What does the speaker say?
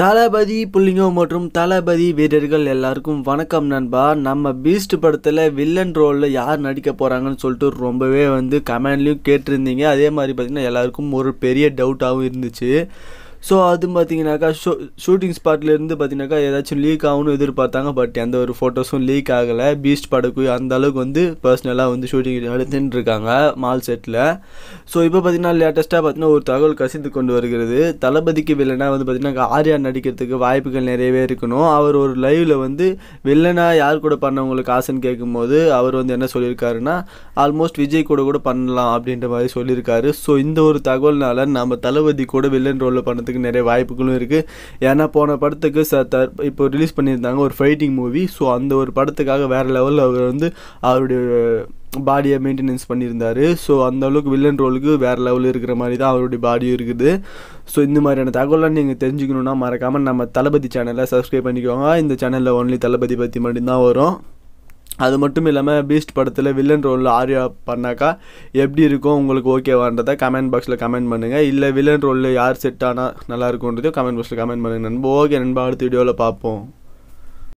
தளபதி புள்ளிங்கோ மற்றும் தளபதி வீரர்கள் எல்லாருக்கும் வணக்கம் நண்பா நம்ம பீஸ்ட் படத்தில் வில்லன் ரோலில் யார் நடிக்க போகிறாங்கன்னு சொல்லிட்டு ரொம்பவே வந்து கமெண்ட்லேயும் கேட்டிருந்தீங்க அதே மாதிரி பார்த்திங்கன்னா எல்லாருக்கும் ஒரு பெரிய டவுட்டாகவும் இருந்துச்சு ஸோ அது பார்த்தீங்கன்னாக்கா ஷூ ஷூட்டிங் ஸ்பாட்லேருந்து பார்த்தீங்கன்னாக்கா ஏதாச்சும் லீக் ஆகும்னு எதிர்பார்த்தாங்க பட் எந்த ஒரு ஃபோட்டோஸும் லீக் ஆகலை பீஸ்ட் படக்கு அந்த அளவுக்கு வந்து பர்சனலாக வந்து ஷூட்டிங் எடுத்துகிட்டு இருக்காங்க மால் செட்டில் ஸோ இப்போ பார்த்தீங்கன்னா லேட்டஸ்ட்டாக பார்த்தீங்கன்னா ஒரு தகவல் கசிந்து கொண்டு வருகிறது தளபதிக்கு வில்லனாக வந்து பார்த்தீங்கன்னா ஆர்யா நடிக்கிறதுக்கு வாய்ப்புகள் நிறையவே இருக்கணும் அவர் ஒரு லைவில் வந்து வில்லனாக யார் கூட பண்ணவங்களுக்கு ஆசைன்னு கேட்கும்போது அவர் வந்து என்ன சொல்லியிருக்காருன்னா ஆல்மோஸ்ட் விஜய் கூட கூட பண்ணலாம் அப்படின்ற மாதிரி சொல்லியிருக்காரு ஸோ இந்த ஒரு தகவல்னால நம்ம தளபதி கூட வில்லன் ரோலில் பண்ண பண்ணுறதுக்கு நிறைய வாய்ப்புகளும் இருக்குது ஏன்னா போன படத்துக்கு ச த இப்போ ரிலீஸ் பண்ணியிருந்தாங்க ஒரு ஃபைட்டிங் மூவி ஸோ அந்த ஒரு படத்துக்காக வேறு லெவலில் அவர் வந்து அவருடைய பாடியை மெயின்டெனன்ஸ் பண்ணியிருந்தார் ஸோ அந்த அளவுக்கு வில்லன் ரோலுக்கு வேறு லெவலில் இருக்கிற மாதிரி தான் அவருடைய பாடியும் இருக்குது ஸோ இந்த மாதிரியான தகவலாம் நீங்கள் தெரிஞ்சுக்கணுன்னா மறக்காமல் நம்ம தளபதி சேனலை சப்ஸ்கிரைப் பண்ணிக்கோங்க இந்த சேனலில் ஒன்லி தளபதி பற்றி மட்டும்தான் வரும் அது மட்டும் இல்லாமல் பீஸ்ட் படத்தில் வில்லன் ரோலில் ஆர்யா பண்ணாக்கா எப்படி இருக்கும் உங்களுக்கு ஓகேவான்றதை கமெண்ட் பாக்ஸில் கமெண்ட் பண்ணுங்கள் இல்லை வில்லன் ரோலில் யார் செட் ஆனால் நல்லாயிருக்குன்றதையும் கமெண்ட் பாக்ஸில் கமெண்ட் பண்ணுங்கள் நண்பா ஓகே நண்பா அடுத்த வீடியோவில் பார்ப்போம்